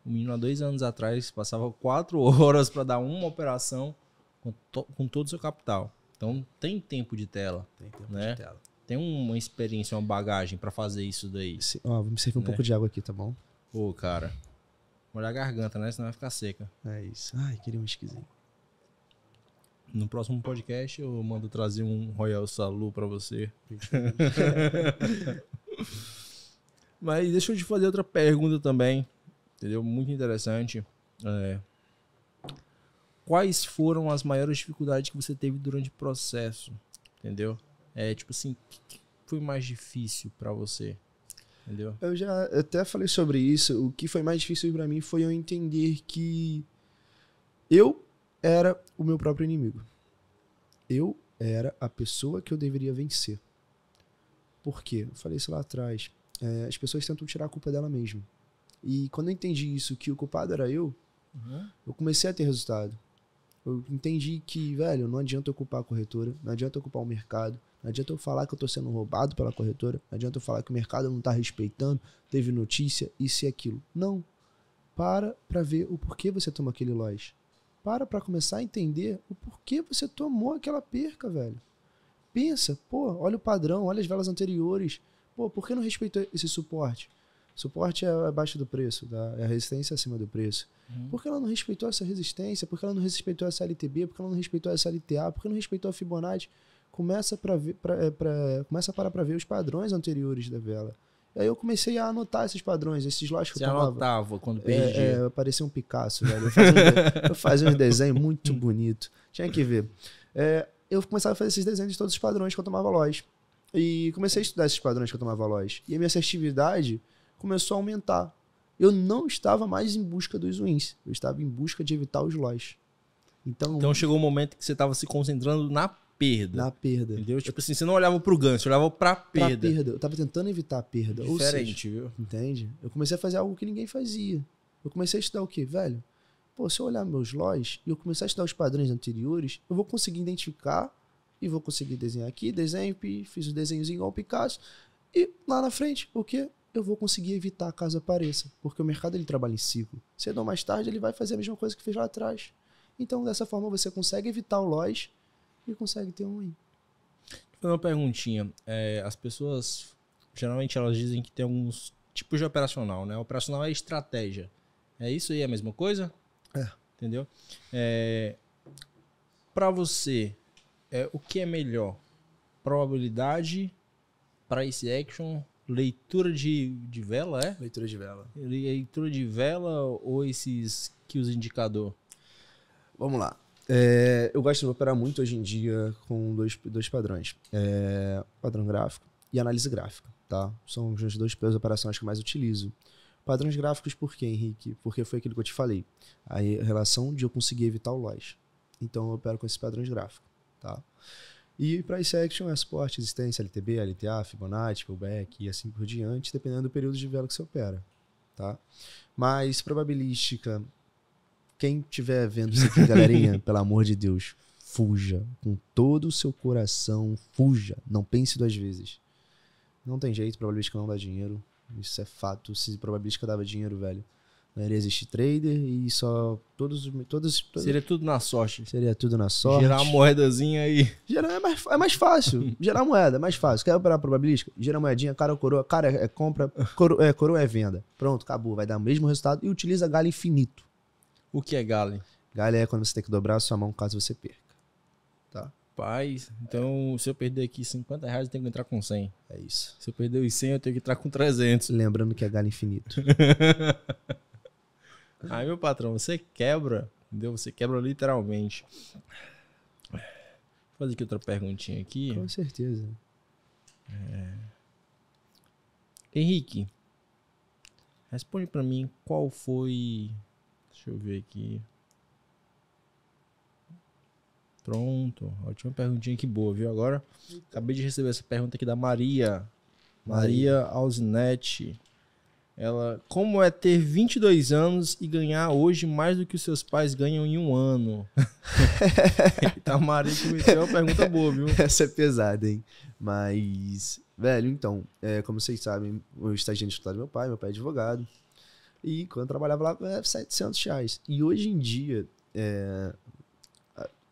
O menino há dois anos atrás passava quatro horas para dar uma operação com, to com todo o seu capital. Então tem tempo de tela. Tem tempo né? de tela. Tem uma experiência, uma bagagem para fazer isso daí. Se, ó, vou me servir um né? pouco de água aqui, tá bom? Pô, cara. Molhar a garganta, né? Senão vai ficar seca. É isso. Ai, queria um esquisito. No próximo podcast eu mando trazer um Royal Salu para você. Mas deixa eu te fazer outra pergunta também. Entendeu? Muito interessante. É, quais foram as maiores dificuldades que você teve durante o processo, entendeu? É tipo assim, o que foi mais difícil para você? Entendeu? Eu já até falei sobre isso. O que foi mais difícil para mim foi eu entender que eu era o meu próprio inimigo. Eu era a pessoa que eu deveria vencer. Por quê? Eu falei isso lá atrás. É, as pessoas tentam tirar a culpa dela mesma. E quando eu entendi isso, que o culpado era eu, uhum. eu comecei a ter resultado. Eu entendi que, velho, não adianta eu culpar a corretora, não adianta eu culpar o mercado, não adianta eu falar que eu tô sendo roubado pela corretora, não adianta eu falar que o mercado não tá respeitando, teve notícia, isso e aquilo. Não. Para para ver o porquê você toma aquele loss. Para para começar a entender o porquê você tomou aquela perca, velho. Pensa, pô, olha o padrão, olha as velas anteriores. Pô, por que não respeitou esse suporte? Suporte é, é abaixo do preço, tá? é a resistência acima do preço. Uhum. Por que ela não respeitou essa resistência? Por que ela não respeitou essa LTB? Por que ela não respeitou essa LTA? Por que não respeitou a Fibonacci? Começa, pra ver, pra, é, pra, começa a parar para ver os padrões anteriores da vela. E aí eu comecei a anotar esses padrões, esses lotes que Você eu tomava. anotava quando é, perdia? É, é, parecia um Picasso, velho. Eu fazia, um, eu fazia um desenho muito bonito. Tinha que ver. É, eu começava a fazer esses desenhos de todos os padrões que eu tomava loja. E comecei a estudar esses padrões que eu tomava loja. E a minha assertividade começou a aumentar. Eu não estava mais em busca dos wins, eu estava em busca de evitar os loss. Então, então chegou um momento que você estava se concentrando na perda. Na perda. Entendeu? Tipo assim, você não olhava para o ganho, você olhava para perda. perda. Eu estava tentando evitar a perda. Diferente, seja, viu? Entende? Eu comecei a fazer algo que ninguém fazia. Eu comecei a estudar o quê, velho? Pô, se eu olhar meus lois e eu começar a estudar os padrões anteriores, eu vou conseguir identificar e vou conseguir desenhar aqui, desenho, fiz um desenhozinho igual o Picasso. E lá na frente, o quê? eu vou conseguir evitar caso apareça, porque o mercado ele trabalha em ciclo. Cedo ou mais tarde ele vai fazer a mesma coisa que fez lá atrás. Então, dessa forma, você consegue evitar o loss e consegue ter um win. Uma perguntinha. É, as pessoas, geralmente, elas dizem que tem alguns tipos de operacional, né? O operacional é estratégia. É isso aí, é a mesma coisa? É. Entendeu? É, Para você, é, o que é melhor? Probabilidade, price action Leitura de, de vela, é? Leitura de vela. Leitura de vela ou esses que os indicador? Vamos lá. É, eu gosto de operar muito hoje em dia com dois, dois padrões: é, padrão gráfico e análise gráfica. Tá? São os dois das operações que eu mais utilizo. Padrões gráficos, por quê, Henrique? Porque foi aquilo que eu te falei. A relação de eu conseguir evitar o loss. Então eu opero com esses padrões gráficos. Tá? E price action é suporte, existência, LTB, LTA, Fibonacci, pullback e assim por diante, dependendo do período de vela que você opera. Tá? Mas probabilística, quem estiver vendo isso aqui, galerinha, pelo amor de Deus, fuja. Com todo o seu coração, fuja. Não pense duas vezes. Não tem jeito, probabilística não dá dinheiro. Isso é fato. Se probabilística dava dinheiro, velho, não existe trader e só todos, todos, todos, Seria tudo na sorte. Seria tudo na sorte. Gerar uma moedazinha aí. Gerar é mais, é mais fácil. gerar moeda é mais fácil. Quer operar probabilística? Gerar moedinha, cara ou coroa. Cara é, é compra, coroa é, coroa é venda. Pronto, acabou. Vai dar o mesmo resultado e utiliza galho infinito. O que é galho? Galho é quando você tem que dobrar a sua mão caso você perca. Tá? Rapaz, então é. se eu perder aqui 50 reais, eu tenho que entrar com 100. É isso. Se eu perder os 100, eu tenho que entrar com 300. Lembrando que é galho infinito. Aí, meu patrão, você quebra, entendeu? Você quebra literalmente. Vou fazer aqui outra perguntinha aqui. Com certeza. É... Henrique, responde para mim qual foi. Deixa eu ver aqui. Pronto. Ótima perguntinha que boa, viu? Agora, acabei de receber essa pergunta aqui da Maria. Maria Alzinete. Ela, como é ter 22 anos e ganhar hoje mais do que os seus pais ganham em um ano? Tamarico tá, é uma pergunta boa, viu? Essa é pesada, hein? Mas, velho, então, é, como vocês sabem, eu estagiei no escritório do meu pai, meu pai é advogado. E quando eu trabalhava lá, é, era 700 reais. E hoje em dia, é,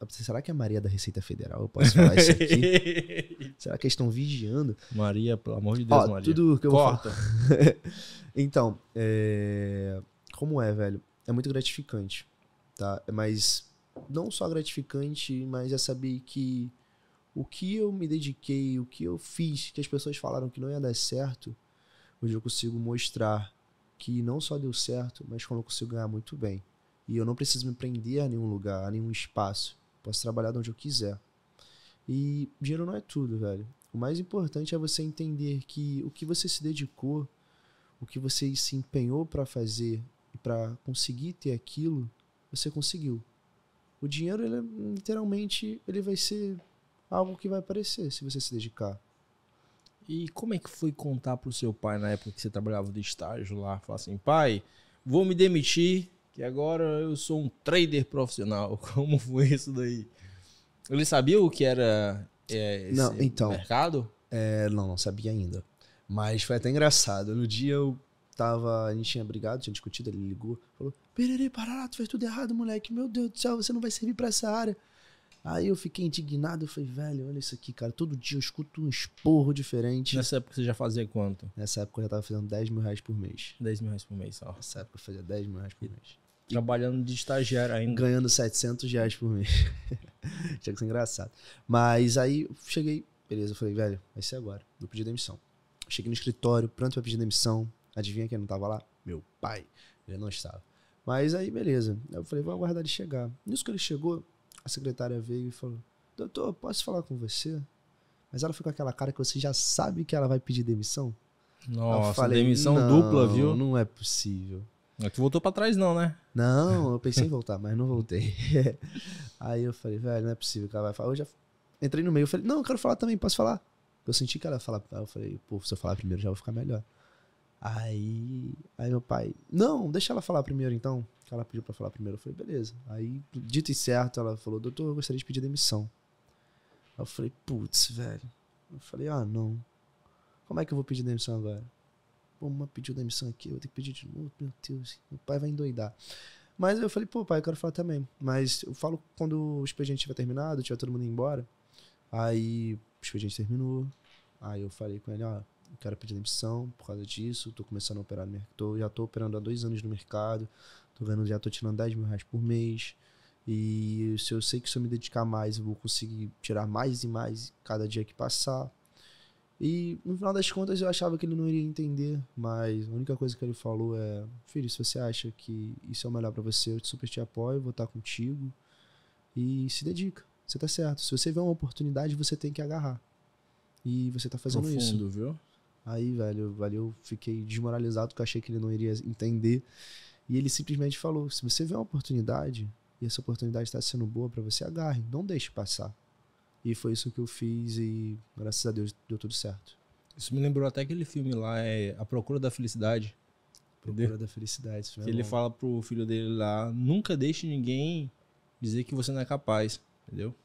ah, será que a é Maria é da Receita Federal? Eu posso falar isso aqui? Será que eles estão vigiando? Maria, pelo amor de Deus, Ó, Maria. Tudo que eu Corta. então, é... como é, velho? É muito gratificante, tá? Mas não só gratificante, mas é saber que o que eu me dediquei, o que eu fiz, que as pessoas falaram que não ia dar certo, hoje eu consigo mostrar que não só deu certo, mas como eu consigo ganhar muito bem. E eu não preciso me prender a nenhum lugar, a nenhum espaço. Posso trabalhar de onde eu quiser. E dinheiro não é tudo, velho. O mais importante é você entender que o que você se dedicou, o que você se empenhou para fazer e para conseguir ter aquilo, você conseguiu. O dinheiro, ele, é, literalmente, ele vai ser algo que vai aparecer se você se dedicar. E como é que foi contar pro seu pai na época que você trabalhava de estágio lá? Falar assim, pai, vou me demitir, que agora eu sou um trader profissional. Como foi isso daí? Ele sabia o que era é, esse não, então, mercado? É, não, não sabia ainda. Mas foi até engraçado. No dia eu tava. A gente tinha brigado, tinha discutido, ele ligou, falou: pererei parará, tu fez tudo errado, moleque. Meu Deus do céu, você não vai servir para essa área. Aí eu fiquei indignado, eu falei, velho, olha isso aqui, cara. Todo dia eu escuto um esporro diferente. Nessa época você já fazia quanto? Nessa época eu já tava fazendo 10 mil reais por mês. 10 mil reais por mês só. Nessa época eu fazia 10 mil reais por mês. Trabalhando de estagiário ainda. Ganhando 700 reais por mês. Tinha que ser engraçado. Mas aí cheguei, beleza, eu falei, velho, vai ser agora. Vou pedir demissão. Cheguei no escritório, pronto pra pedir demissão. Adivinha quem não tava lá? Meu pai. Ele não estava. Mas aí, beleza. Eu falei, vou aguardar ele chegar. Nisso que ele chegou, a secretária veio e falou: Doutor, posso falar com você? Mas ela ficou com aquela cara que você já sabe que ela vai pedir demissão. Nossa, eu falei, demissão dupla, viu? Não é possível. Mas é tu voltou pra trás, não, né? Não, eu pensei em voltar, mas não voltei. Aí eu falei, velho, não é possível que ela vai falar. Eu já entrei no meio, eu falei, não, eu quero falar também, posso falar? Eu senti que ela ia falar. Aí eu falei, pô, se eu falar primeiro já vou ficar melhor. Aí, aí meu pai, não, deixa ela falar primeiro então. Que ela pediu pra falar primeiro. Eu falei, beleza. Aí, dito e certo, ela falou, doutor, eu gostaria de pedir demissão. Aí eu falei, putz, velho. Eu falei, ah, não. Como é que eu vou pedir demissão agora? Pô, uma pediu demissão aqui, eu vou ter que pedir de novo. Meu Deus, meu pai vai endoidar. Mas eu falei, pô, pai, eu quero falar também. Mas eu falo quando o expediente tiver terminado, tiver todo mundo indo embora. Aí o expediente terminou. Aí eu falei com ele, ó, eu quero pedir demissão por causa disso, tô começando a operar no mercado, já tô operando há dois anos no mercado, tô ganhando, já tô tirando 10 mil reais por mês. E se eu sei que se eu me dedicar mais, eu vou conseguir tirar mais e mais cada dia que passar. E no final das contas eu achava que ele não iria entender, mas a única coisa que ele falou é: Filho, se você acha que isso é o melhor para você, eu super te apoio, vou estar contigo. E se dedica, você tá certo. Se você vê uma oportunidade, você tem que agarrar. E você tá fazendo Profundo, isso. viu? Aí, velho, valeu fiquei desmoralizado porque achei que ele não iria entender. E ele simplesmente falou: Se você vê uma oportunidade e essa oportunidade está sendo boa para você, agarre, não deixe passar. E foi isso que eu fiz e graças a Deus deu tudo certo. Isso me lembrou até aquele filme lá, é A Procura da Felicidade. Procura entendeu? da Felicidade. É que é ele fala pro filho dele lá, nunca deixe ninguém dizer que você não é capaz, entendeu?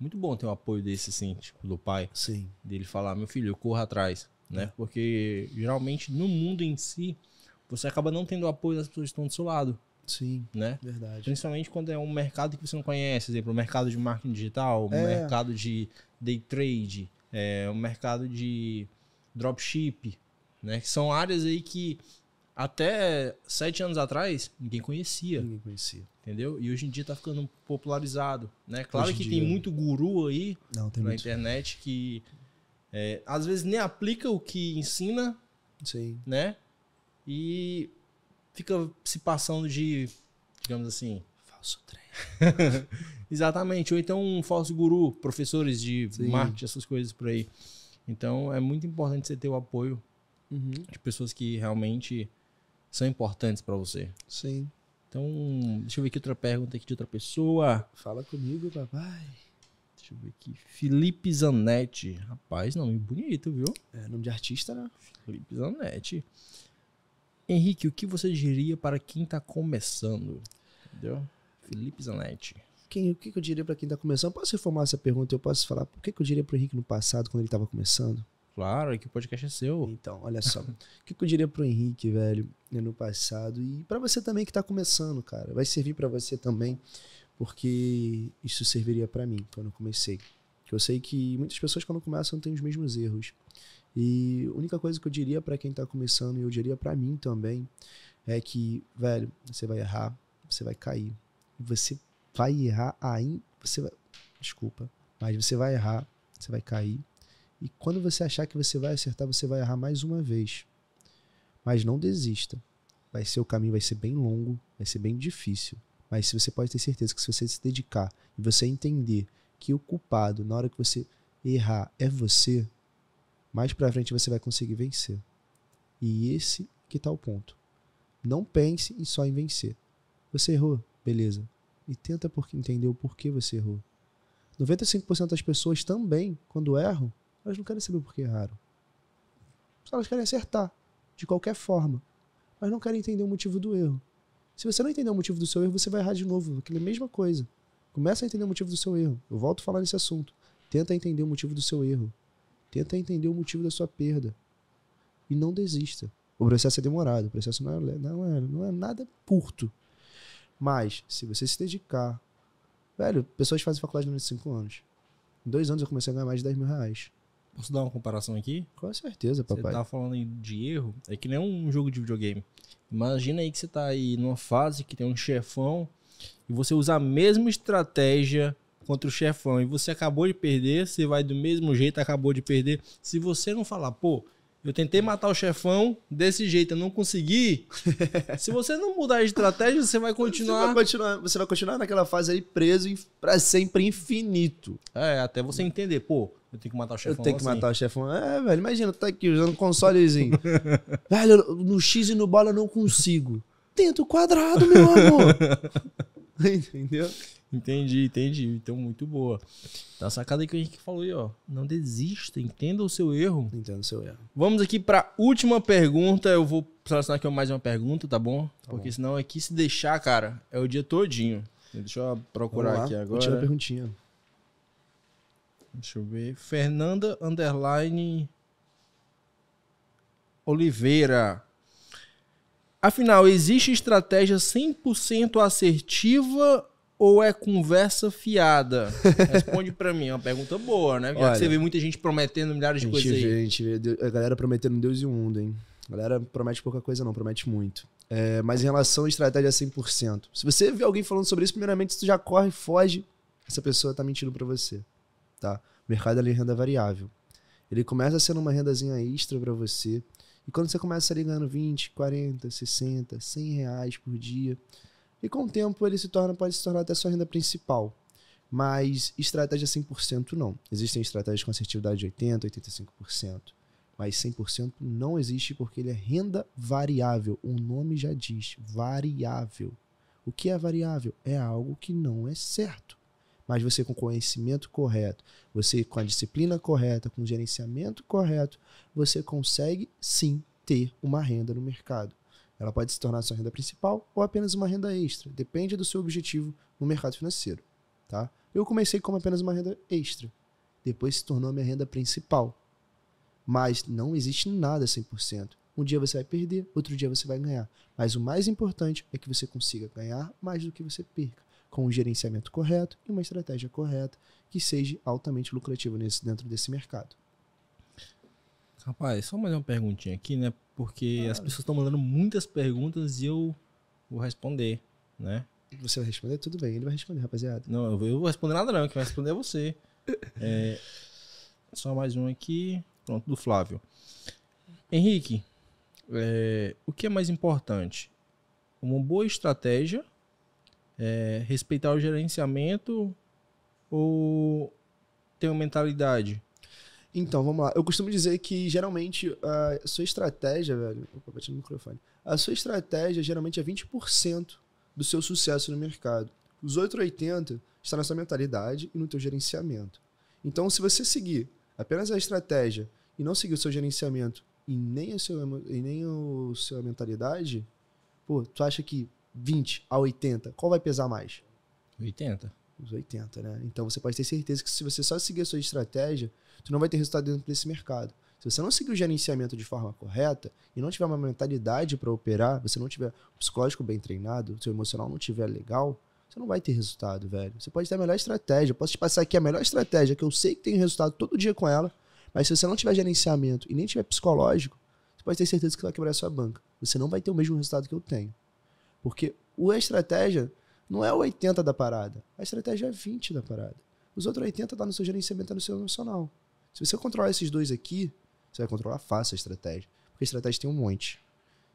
Muito bom ter um apoio desse, assim, tipo, do pai. Sim. Dele falar, meu filho, corra atrás, né? É. Porque geralmente no mundo em si, você acaba não tendo o apoio das pessoas que estão do seu lado. Sim. Né? Verdade. Principalmente quando é um mercado que você não conhece, exemplo, o mercado de marketing digital, o é. mercado de day trade, é, mercado de dropship, né? Que são áreas aí que até sete anos atrás ninguém conhecia. Ninguém conhecia. Entendeu? E hoje em dia tá ficando popularizado, né? Claro hoje que dia... tem muito guru aí Não, na internet que é, às vezes nem aplica o que ensina, Sim. né? E fica se passando de, digamos assim. Falso trem. Exatamente. Ou então um falso guru, professores de Sim. marketing, essas coisas por aí. Então é muito importante você ter o apoio uhum. de pessoas que realmente são importantes para você. Sim. Então, deixa eu ver aqui outra pergunta aqui de outra pessoa. Fala comigo, papai. Deixa eu ver aqui. Felipe Zanetti. Rapaz, nome bonito, viu? É, nome de artista, né? Felipe Zanetti. Henrique, o que você diria para quem está começando? Entendeu? Felipe Zanetti. Quem, o que eu diria para quem está começando? Posso reformar essa pergunta? Eu posso falar por que eu diria para o Henrique no passado, quando ele estava começando? Claro, é que o podcast é seu. Então, olha só. o que eu diria para o Henrique, velho, né, no passado? E para você também que está começando, cara. Vai servir para você também, porque isso serviria para mim quando eu comecei. Porque eu sei que muitas pessoas, quando começam, têm os mesmos erros. E a única coisa que eu diria para quem está começando, e eu diria para mim também, é que, velho, você vai errar, você vai cair. Você vai errar ainda você vai, desculpa, mas você vai errar, você vai cair. E quando você achar que você vai acertar, você vai errar mais uma vez. Mas não desista. Vai ser o caminho vai ser bem longo, vai ser bem difícil. Mas se você pode ter certeza que se você se dedicar e você entender que o culpado na hora que você errar é você, mais para frente você vai conseguir vencer. E esse que tá o ponto. Não pense em só em vencer. Você errou, beleza. E tenta porque entender o porquê você errou. 95% das pessoas também, quando erram, elas não querem saber por que erraram. Elas querem acertar, de qualquer forma. Mas não querem entender o motivo do erro. Se você não entender o motivo do seu erro, você vai errar de novo, aquela mesma coisa. Começa a entender o motivo do seu erro. Eu volto a falar nesse assunto. Tenta entender o motivo do seu erro. Tenta entender o motivo da sua perda. E não desista. O processo é demorado, o processo não é, não é, não é nada curto. Mas, se você se dedicar. Velho, pessoas fazem faculdade durante 5 anos. Em dois anos eu comecei a ganhar mais de 10 mil reais. Posso dar uma comparação aqui? Com certeza, papai. Você tá falando de erro, é que nem um jogo de videogame. Imagina aí que você tá aí numa fase que tem um chefão e você usa a mesma estratégia contra o chefão e você acabou de perder, você vai do mesmo jeito, acabou de perder. Se você não falar, pô, eu tentei matar o chefão desse jeito, eu não consegui. Se você não mudar de estratégia, você vai continuar. Você vai continuar, você vai continuar naquela fase aí preso para sempre infinito. É, até você entender, pô, eu tenho que matar o chefão. Eu tenho que assim. matar o chefão. É, velho, imagina, tá aqui usando consolezinho. velho, no X e no bola eu não consigo. Tento quadrado, meu amor. Entendeu? Entendi, entendi. Então, muito boa. Tá sacada que a gente falou aí, ó. Não desista, entenda o seu erro. Entenda o seu erro. Vamos aqui pra última pergunta. Eu vou selecionar aqui mais uma pergunta, tá bom? Tá Porque bom. senão é que se deixar, cara, é o dia todinho. Deixa eu procurar aqui agora. Vou perguntinha. Deixa eu ver. Fernanda Underline Oliveira. Afinal, existe estratégia 100% assertiva ou é conversa fiada? Responde para mim, é uma pergunta boa, né? Olha, você vê muita gente prometendo milhares de coisas vê, aí. A gente vê a galera prometendo Deus e o mundo, hein? A galera promete pouca coisa não, promete muito. É, mas em relação à estratégia 100%, se você vê alguém falando sobre isso, primeiramente, você já corre, foge, essa pessoa tá mentindo para você, tá? O mercado é renda variável. Ele começa sendo uma rendazinha extra para você, e quando você começa ali ganhando 20, 40, 60, 100 reais por dia, e com o tempo ele se torna, pode se tornar até sua renda principal. Mas estratégia 100% não. Existem estratégias com assertividade de 80%, 85%. Mas 100% não existe porque ele é renda variável. O nome já diz, variável. O que é variável? É algo que não é certo. Mas você com o conhecimento correto, você com a disciplina correta, com o gerenciamento correto, você consegue sim ter uma renda no mercado. Ela pode se tornar sua renda principal ou apenas uma renda extra, depende do seu objetivo no mercado financeiro, tá? Eu comecei como apenas uma renda extra, depois se tornou minha renda principal. Mas não existe nada 100%. Um dia você vai perder, outro dia você vai ganhar. Mas o mais importante é que você consiga ganhar mais do que você perca com um gerenciamento correto e uma estratégia correta que seja altamente lucrativa nesse, dentro desse mercado. Rapaz, só mais uma perguntinha aqui, né? Porque as pessoas estão mandando muitas perguntas e eu vou responder, né? Você vai responder? Tudo bem, ele vai responder, rapaziada. Não, eu vou responder nada não, quem vai responder é você. É, só mais um aqui, pronto, do Flávio. Henrique, é, o que é mais importante? Uma boa estratégia é, respeitar o gerenciamento ou ter uma mentalidade? Então, vamos lá. Eu costumo dizer que geralmente a sua estratégia, velho. Opa, bati no microfone. A sua estratégia geralmente é 20% do seu sucesso no mercado. Os outros 80% está na sua mentalidade e no teu gerenciamento. Então, se você seguir apenas a estratégia e não seguir o seu gerenciamento e nem a, seu, e nem a sua mentalidade, pô, tu acha que 20 a 80, qual vai pesar mais? 80. Os 80, né? Então você pode ter certeza que se você só seguir a sua estratégia, você não vai ter resultado dentro desse mercado. Se você não seguir o gerenciamento de forma correta e não tiver uma mentalidade para operar, você não tiver psicológico bem treinado, seu emocional não tiver legal, você não vai ter resultado, velho. Você pode ter a melhor estratégia. Eu posso te passar aqui a melhor estratégia, que eu sei que tem resultado todo dia com ela, mas se você não tiver gerenciamento e nem tiver psicológico, você pode ter certeza que vai quebrar a sua banca. Você não vai ter o mesmo resultado que eu tenho. Porque a estratégia não é 80 da parada. A estratégia é 20 da parada. Os outros 80 tá no seu gerenciamento, tá no seu emocional. Se você controlar esses dois aqui, você vai controlar fácil a estratégia. Porque a estratégia tem um monte.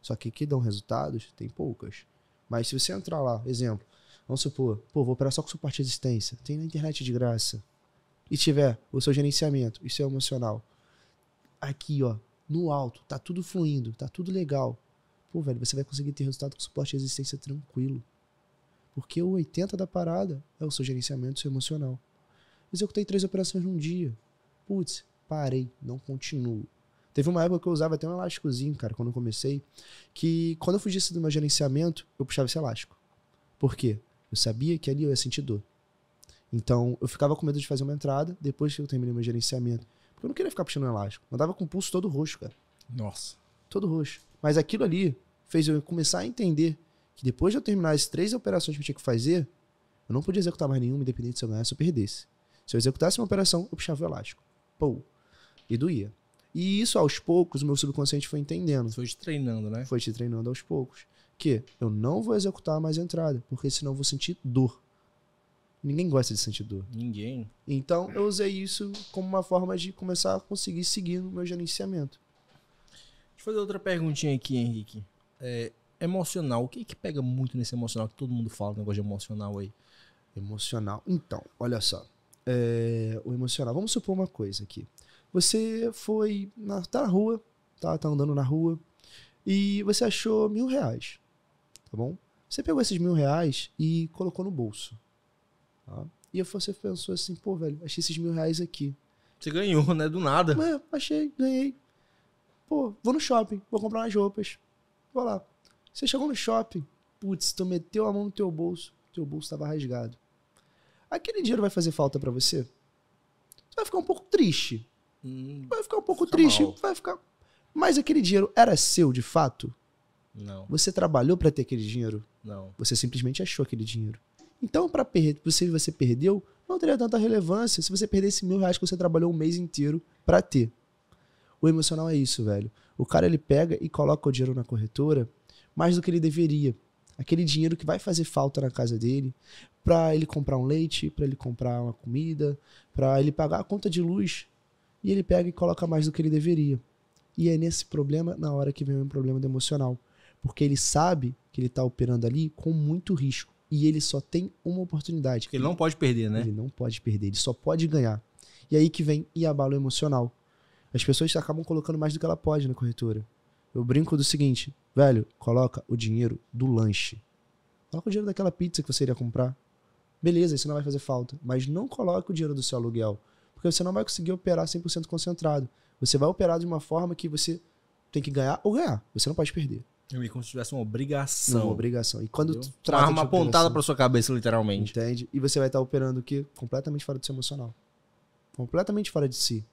Só que que dão resultados, tem poucas. Mas se você entrar lá, exemplo, vamos supor, pô, vou operar só com suporte de existência. Tem na internet de graça. E tiver o seu gerenciamento, e seu é emocional. Aqui, ó, no alto, tá tudo fluindo, tá tudo legal. Pô, velho, você vai conseguir ter resultado com suporte e existência tranquilo. Porque o 80 da parada é o seu gerenciamento seu emocional. Executei três operações num dia. Putz, parei, não continuo. Teve uma época que eu usava até um elásticozinho, cara, quando eu comecei, que quando eu fugisse do meu gerenciamento, eu puxava esse elástico. Por quê? Eu sabia que ali eu ia sentir dor. Então, eu ficava com medo de fazer uma entrada depois que eu terminei meu gerenciamento. Porque eu não queria ficar puxando um elástico. Eu andava com o pulso todo roxo, cara. Nossa. Todo roxo. Mas aquilo ali fez eu começar a entender que depois de eu terminar as três operações que eu tinha que fazer, eu não podia executar mais nenhuma, independente se eu ganhasse ou perdesse. Se eu executasse uma operação, eu puxava o elástico. Pô, e doía. E isso, aos poucos, o meu subconsciente foi entendendo. Foi te treinando, né? Foi te treinando aos poucos. Que eu não vou executar mais entrada, porque senão eu vou sentir dor. Ninguém gosta de sentir dor. Ninguém. Então, eu usei isso como uma forma de começar a conseguir seguir no meu gerenciamento. Deixa eu fazer outra perguntinha aqui, Henrique. É, emocional. O que é que pega muito nesse emocional? Que todo mundo fala, negócio de emocional aí. Emocional. Então, olha só. É, o emocional. Vamos supor uma coisa aqui. Você foi na, tá na rua, tá, tá andando na rua, e você achou mil reais. Tá bom? Você pegou esses mil reais e colocou no bolso. Tá? E você pensou assim, pô, velho, achei esses mil reais aqui. Você ganhou, né? Do nada. achei, ganhei. Pô, vou no shopping, vou comprar umas roupas. Vou lá. Você chegou no shopping, putz, tu meteu a mão no teu bolso, teu bolso estava rasgado. Aquele dinheiro vai fazer falta para você? Você vai ficar um pouco triste. Hum, vai ficar um pouco fica triste, mal. vai ficar. Mas aquele dinheiro era seu de fato? Não. Você trabalhou para ter aquele dinheiro? Não. Você simplesmente achou aquele dinheiro. Então, para perder, se você perdeu, não teria tanta relevância se você perdesse mil reais que você trabalhou um mês inteiro para ter. O emocional é isso, velho. O cara ele pega e coloca o dinheiro na corretora mais do que ele deveria. Aquele dinheiro que vai fazer falta na casa dele para ele comprar um leite, para ele comprar uma comida, para ele pagar a conta de luz. E ele pega e coloca mais do que ele deveria. E é nesse problema, na hora que vem o problema do emocional. Porque ele sabe que ele está operando ali com muito risco. E ele só tem uma oportunidade. Porque ele não pode perder, né? Ele não pode perder, ele só pode ganhar. E aí que vem e abala o emocional. As pessoas acabam colocando mais do que ela pode na corretora. Eu brinco do seguinte, velho, coloca o dinheiro do lanche. Coloca o dinheiro daquela pizza que você iria comprar. Beleza, isso não vai fazer falta, mas não coloque o dinheiro do seu aluguel, porque você não vai conseguir operar 100% concentrado. Você vai operar de uma forma que você tem que ganhar ou ganhar. Você não pode perder. É como se tivesse uma obrigação. Não, uma obrigação. E quando traz uma arma apontada para sua cabeça, literalmente. Entende? E você vai estar operando o quê? Completamente fora do seu emocional. Completamente fora de si.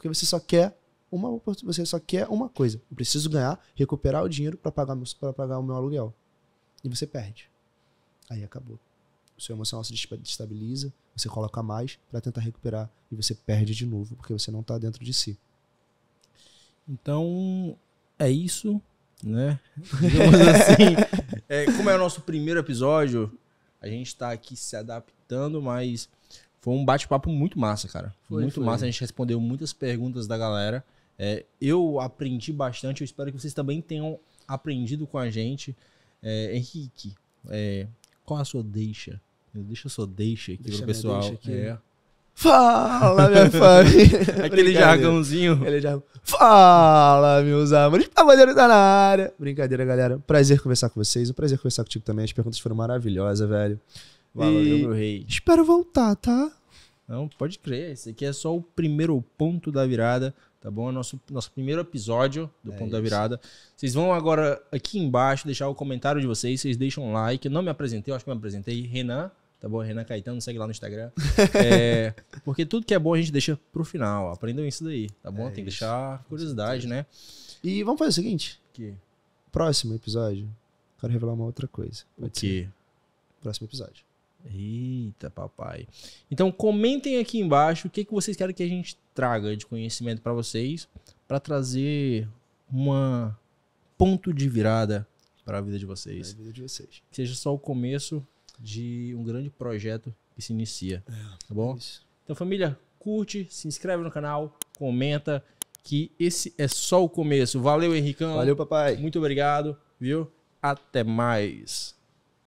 Porque você só quer uma você só quer uma coisa. Eu preciso ganhar, recuperar o dinheiro para pagar para pagar o meu aluguel. E você perde. Aí acabou. O seu emocional se destabiliza, você coloca mais para tentar recuperar e você perde de novo porque você não está dentro de si. Então, é isso, né? assim, é, como é o nosso primeiro episódio, a gente está aqui se adaptando, mas foi um bate-papo muito massa, cara. Foi, muito foi. massa. A gente respondeu muitas perguntas da galera. É, eu aprendi bastante. Eu espero que vocês também tenham aprendido com a gente. É, Henrique, é, qual a sua deixa? Deixa a sua deixa aqui deixa pro pessoal. Aqui. É. Fala, minha família. Aquele jargãozinho. Fala, meus amores. A bandeira tá na área. Brincadeira, galera. Prazer conversar com vocês. Um prazer conversar contigo também. As perguntas foram maravilhosas, velho. Valeu, meu rei. Espero voltar, tá? Não, pode crer. Esse aqui é só o primeiro ponto da virada, tá bom? É nosso, nosso primeiro episódio do é Ponto isso. da Virada. Vocês vão agora aqui embaixo deixar o comentário de vocês, vocês deixam um like. Eu não me apresentei, eu acho que me apresentei. Renan, tá bom? Renan Caetano, segue lá no Instagram. é, porque tudo que é bom a gente deixa pro final. Aprendam isso daí, tá bom? É Tem que deixar curiosidade, né? E vamos fazer o seguinte. Que? Próximo episódio, quero revelar uma outra coisa. Pode que? Próximo episódio. Eita, papai. Então comentem aqui embaixo o que, que vocês querem que a gente traga de conhecimento para vocês para trazer um ponto de virada para a vida de vocês. Vida de vocês. Que seja só o começo de um grande projeto que se inicia, é, tá bom? Então família, curte, se inscreve no canal, comenta que esse é só o começo. Valeu, Henricão. Valeu, papai. Muito obrigado, viu? Até mais.